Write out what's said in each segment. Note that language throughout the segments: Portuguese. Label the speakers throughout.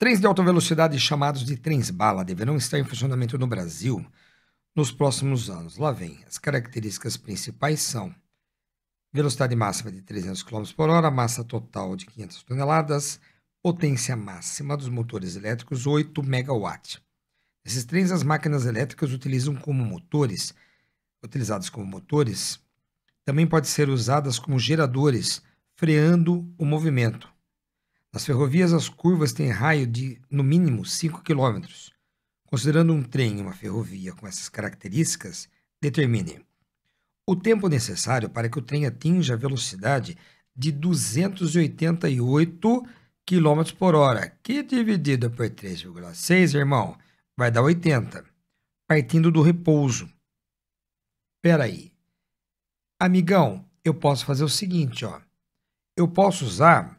Speaker 1: Trens de alta velocidade, chamados de trens-bala, deverão estar em funcionamento no Brasil nos próximos anos. Lá vem. As características principais são velocidade máxima de 300 km por hora, massa total de 500 toneladas, potência máxima dos motores elétricos 8 MW. Esses trens, as máquinas elétricas utilizam como motores, utilizados como motores, também podem ser usadas como geradores, freando o movimento. Nas ferrovias, as curvas têm raio de, no mínimo, 5 km. Considerando um trem e uma ferrovia com essas características, determine o tempo necessário para que o trem atinja a velocidade de 288 km por hora, que dividido por 3,6, irmão, vai dar 80, partindo do repouso. Peraí. Amigão, eu posso fazer o seguinte, ó. Eu posso usar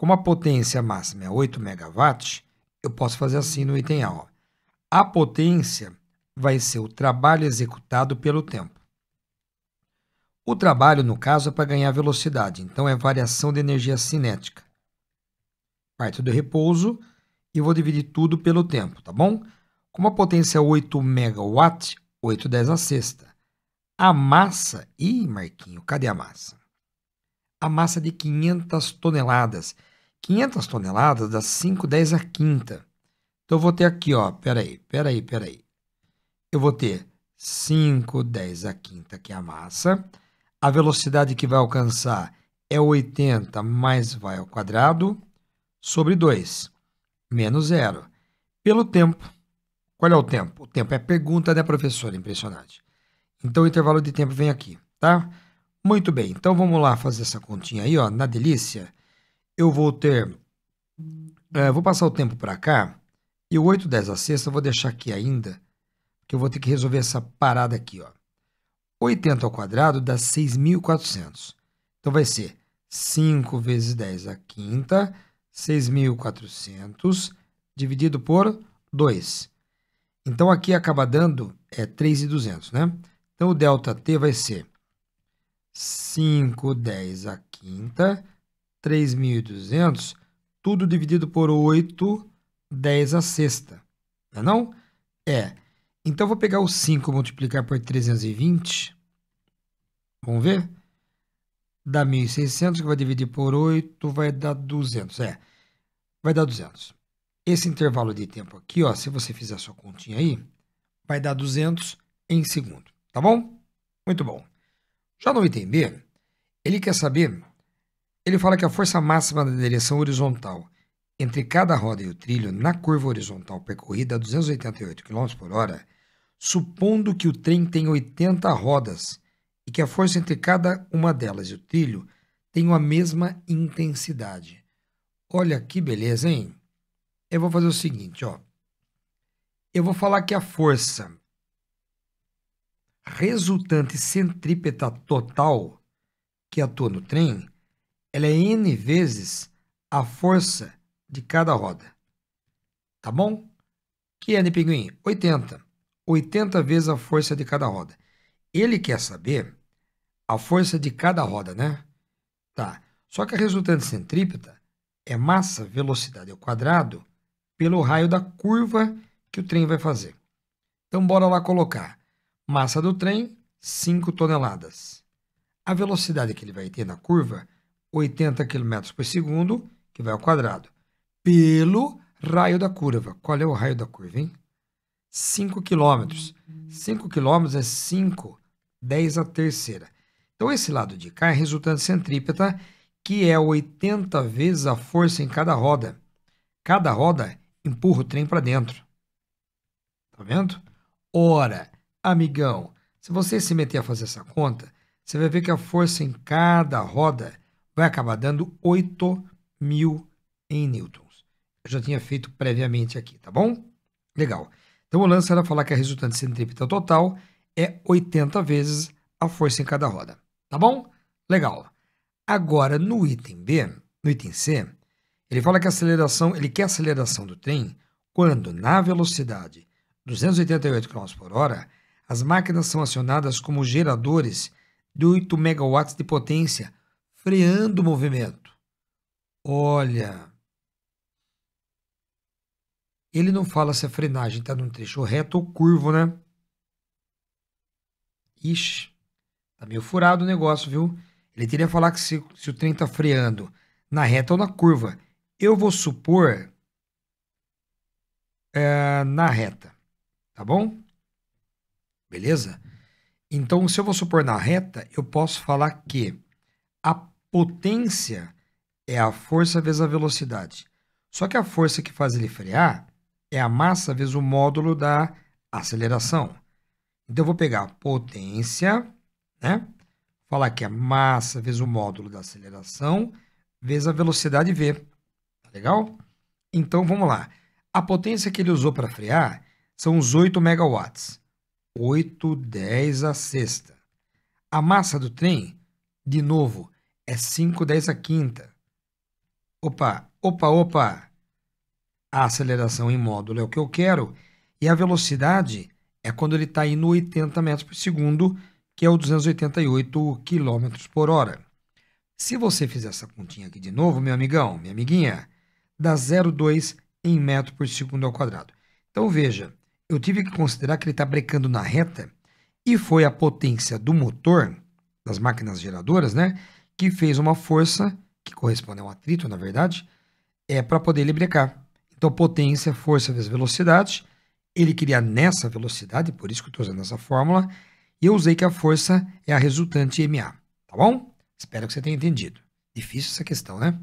Speaker 1: como a potência máxima é 8 megawatts, eu posso fazer assim no item A. Ó. A potência vai ser o trabalho executado pelo tempo. O trabalho, no caso, é para ganhar velocidade, então é variação de energia cinética. Parto do repouso e vou dividir tudo pelo tempo, tá bom? Como a potência é 8 megawatts, 8 10 a sexta. A massa... Ih, Marquinho, cadê a massa? A massa de 500 toneladas 500 toneladas dá 5, 10 a quinta. Então, eu vou ter aqui, ó, peraí, peraí, peraí. Eu vou ter 5, 10 a quinta, que é a massa. A velocidade que vai alcançar é 80 mais vai ao quadrado sobre 2, menos zero. Pelo tempo. Qual é o tempo? O tempo é pergunta, né, professora? Impressionante. Então, o intervalo de tempo vem aqui, tá? Muito bem, então vamos lá fazer essa continha aí, ó, na delícia eu vou ter. É, vou passar o tempo para cá. E o 8, 10 a sexta eu vou deixar aqui ainda, porque eu vou ter que resolver essa parada aqui, ó. 80 ao quadrado dá 6.400. Então vai ser 5 vezes 10 a quinta, 6.400, dividido por 2. Então aqui acaba dando é 3.200, né? Então o delta t vai ser 5 10 a quinta 3.200, tudo dividido por 8, 10 a sexta. Não é não? É. Então, vou pegar o 5 multiplicar por 320. Vamos ver? Dá 1.600, que vai dividir por 8, vai dar 200. É, vai dar 200. Esse intervalo de tempo aqui, ó, se você fizer a sua continha aí, vai dar 200 em segundo, tá bom? Muito bom. Já no item B, ele quer saber ele fala que a força máxima da direção horizontal entre cada roda e o trilho na curva horizontal percorrida a 288 km por hora, supondo que o trem tem 80 rodas e que a força entre cada uma delas e o trilho tenham a mesma intensidade. Olha que beleza, hein? Eu vou fazer o seguinte, ó. Eu vou falar que a força resultante centrípeta total que atua no trem ela é N vezes a força de cada roda. Tá bom? Que é, Pinguim? 80. 80 vezes a força de cada roda. Ele quer saber a força de cada roda, né? Tá. Só que a resultante centrípeta é massa, velocidade ao quadrado, pelo raio da curva que o trem vai fazer. Então, bora lá colocar. Massa do trem, 5 toneladas. A velocidade que ele vai ter na curva, 80 km por segundo, que vai ao quadrado, pelo raio da curva. Qual é o raio da curva, hein? 5 km. 5 km é 5, 10 a terceira. Então, esse lado de cá é resultante centrípeta, que é 80 vezes a força em cada roda. Cada roda empurra o trem para dentro. Tá vendo? Ora, amigão, se você se meter a fazer essa conta, você vai ver que a força em cada roda vai acabar dando 8 mil em newtons. Eu já tinha feito previamente aqui, tá bom? Legal. Então o lance era falar que a resultante centrípeta total é 80 vezes a força em cada roda, tá bom? Legal. Agora no item B, no item C, ele fala que a aceleração, ele quer a aceleração do trem quando na velocidade 288 km por hora, as máquinas são acionadas como geradores de 8 MW de potência freando o movimento. Olha, ele não fala se a frenagem está num trecho reto ou curvo, né? Ixi, tá meio furado o negócio, viu? Ele teria que falar que se, se o trem está freando na reta ou na curva. Eu vou supor é, na reta, tá bom? Beleza? Então, se eu vou supor na reta, eu posso falar que potência é a força vezes a velocidade. Só que a força que faz ele frear é a massa vezes o módulo da aceleração. Então, eu vou pegar potência, né? Falar que é massa vezes o módulo da aceleração vezes a velocidade v. Tá legal? Então, vamos lá. A potência que ele usou para frear são os 8 megawatts. 8, 10 a sexta. A massa do trem, de novo, é 5 10 a quinta. Opa, opa, opa. A aceleração em módulo é o que eu quero. E a velocidade é quando ele está aí no 80 metros por segundo, que é o 288 km por hora. Se você fizer essa continha aqui de novo, meu amigão, minha amiguinha, dá 0,2 em metro por segundo ao quadrado. Então veja, eu tive que considerar que ele está brecando na reta e foi a potência do motor, das máquinas geradoras, né, que fez uma força, que corresponde a um atrito, na verdade, é para poder ele brecar. Então, potência, força vezes velocidade. Ele queria nessa velocidade, por isso que eu estou usando essa fórmula. E eu usei que a força é a resultante MA. Tá bom? Espero que você tenha entendido. Difícil essa questão, né?